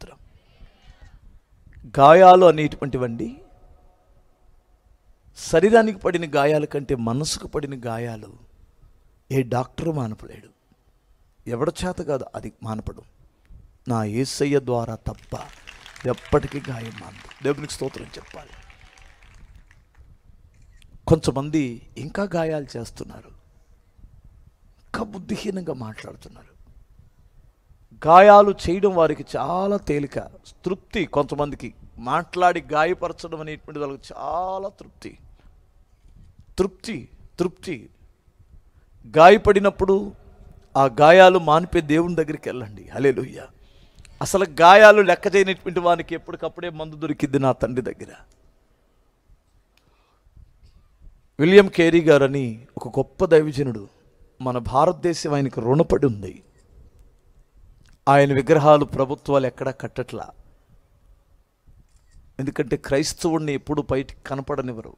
స్తోత్రం గాయాలు అనేటువంటివండి శరీరానికి పడిన గాయాల కంటే మనసుకు పడిన గాయాలు ఏ డాక్టరు మానపలేడు ఎవడ చేత కాదు అది మానపడు నా ఏసయ్య ద్వారా తప్ప ఎప్పటికీ గాయం మానదు దేవునికి స్తోత్రం చెప్పాలి కొంతమంది ఇంకా గాయాలు చేస్తున్నారు ఇంకా బుద్ధిహీనంగా మాట్లాడుతున్నారు గాయాలు చేయడం వారికి చాలా తేలిక తృప్తి కొంతమందికి మాట్లాడి గాయపరచడం అనేటువంటి వాళ్ళకి చాలా తృప్తి తృప్తి తృప్తి గాయపడినప్పుడు ఆ గాయాలు మానిపే దేవుని దగ్గరికి వెళ్ళండి హలేలుయ్య అసలు గాయాలు లెక్క చేయనటువంటి వానికి ఎప్పటికప్పుడే మందు దొరికింది నా తండ్రి దగ్గర విలియం కేరీ గారని ఒక గొప్ప దైవజనుడు మన భారతదేశం ఆయనకు రుణపడి ఉంది ఆయన విగ్రహాలు ప్రభుత్వాలు ఎక్కడా కట్టట్లా ఎందుకంటే క్రైస్తవుడిని ఎప్పుడు బయటికి కనపడనివ్వరు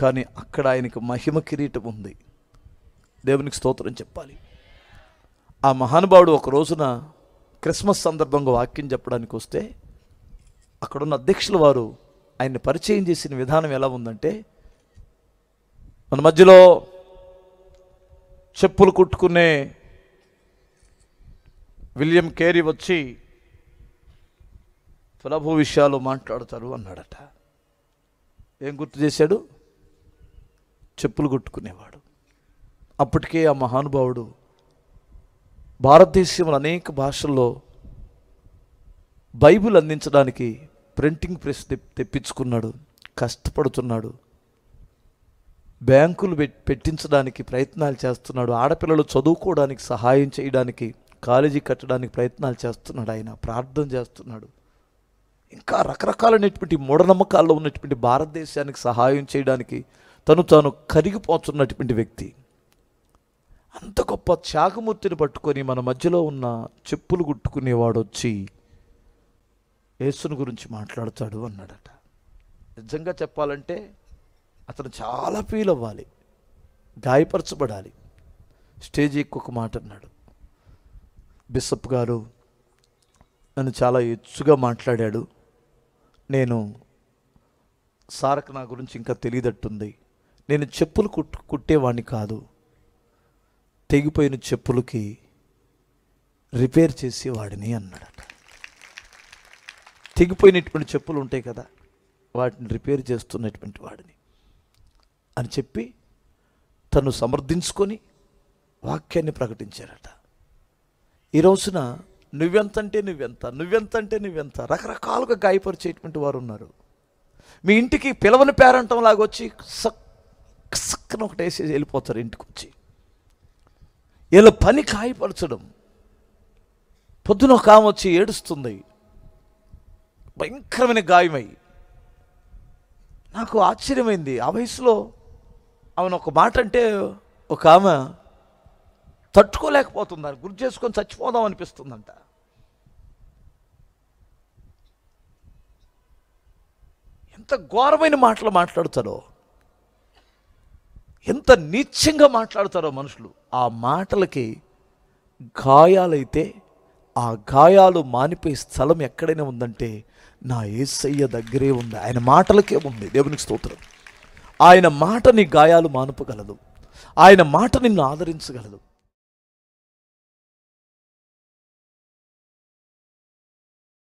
కానీ అక్కడ ఆయనకు మహిమ కిరీటం ఉంది దేవునికి స్తోత్రం చెప్పాలి ఆ మహానుభావుడు ఒక రోజున క్రిస్మస్ సందర్భంగా వాక్యం చెప్పడానికి వస్తే అక్కడున్న అధ్యక్షుల వారు ఆయన్ని పరిచయం చేసిన విధానం ఎలా ఉందంటే మన మధ్యలో చెప్పులు కుట్టుకునే విలియం కేరీ వచ్చి ప్రభు విషయాలు మాట్లాడతారు అన్నాడట ఏం గుర్తు చేశాడు చెప్పులు కొట్టుకునేవాడు అప్పటికే ఆ మహానుభావుడు భారతదేశంలో అనేక భాషల్లో బైబిల్ అందించడానికి ప్రింటింగ్ ప్రెస్ తెప్పించుకున్నాడు కష్టపడుతున్నాడు బ్యాంకులు పెట్టించడానికి ప్రయత్నాలు చేస్తున్నాడు ఆడపిల్లలు చదువుకోవడానికి సహాయం చేయడానికి కాలేజీ కట్టడానికి ప్రయత్నాలు చేస్తున్నాడు ఆయన ప్రార్థన చేస్తున్నాడు ఇంకా రకరకాలైనటువంటి మూఢనమ్మకాల్లో ఉన్నటువంటి భారతదేశానికి సహాయం చేయడానికి తను తాను కరిగిపోతున్నటువంటి వ్యక్తి అంత గొప్ప త్యాగమూర్తిని పట్టుకొని మన మధ్యలో ఉన్న చెప్పులు కుట్టుకునేవాడు వచ్చి యేసును గురించి మాట్లాడతాడు అన్నాడట నిజంగా చెప్పాలంటే అతను చాలా ఫీల్ అవ్వాలి గాయపరచబడాలి స్టేజ్ ఎక్కువ మాట అన్నాడు బిషప్ గారు నన్ను చాలా ఎచ్చుగా మాట్లాడాడు నేను సారక్ నా గురించి ఇంకా తెలియదట్టుంది నేను చెప్పులు కుట్ కుట్టేవాడిని కాదు తెగిపోయిన చెప్పులకి రిపేర్ చేసేవాడిని అన్నాడట తెగిపోయినటువంటి చెప్పులు ఉంటాయి కదా వాటిని రిపేర్ చేస్తున్నటువంటి వాడిని అని చెప్పి తను సమర్థించుకొని వాక్యాన్ని ప్రకటించారట ఈ రోజున నువ్వెంతంటే నువ్వెంత నువ్వెంతంటే నువ్వెంత రకరకాలుగా గాయపరిచేటువంటి వారు ఉన్నారు మీ ఇంటికి పిలవని పేరంటం లాగొచ్చి సక్ సక్కన ఒకటి వేసేసి వెళ్ళిపోతారు ఇంటికి వచ్చి ఇలా పని గాయపరచడం పొద్దున ఒక ఆమె వచ్చి ఏడుస్తుంది భయంకరమైన గాయమై నాకు ఆశ్చర్యమైంది ఆ వయసులో ఆమెను ఒక మాట అంటే ఒక ఆమె తట్టుకోలేకపోతున్నారు గుర్తు చేసుకొని చచ్చిపోదాం అనిపిస్తుందంట ఎంత ఘోరమైన మాటలు మాట్లాడతారో ఎంత నీచ్యంగా మాట్లాడతారో మనుషులు ఆ మాటలకి గాయాలైతే ఆ గాయాలు మానిపోయే స్థలం ఎక్కడైనా ఉందంటే నా ఏసయ్య దగ్గరే ఉంది ఆయన మాటలకే ఉంది దేవునికి స్తోత్రం ఆయన మాటని గాయాలు మానుపగలదు ఆయన మాట నిన్ను ఆదరించగలదు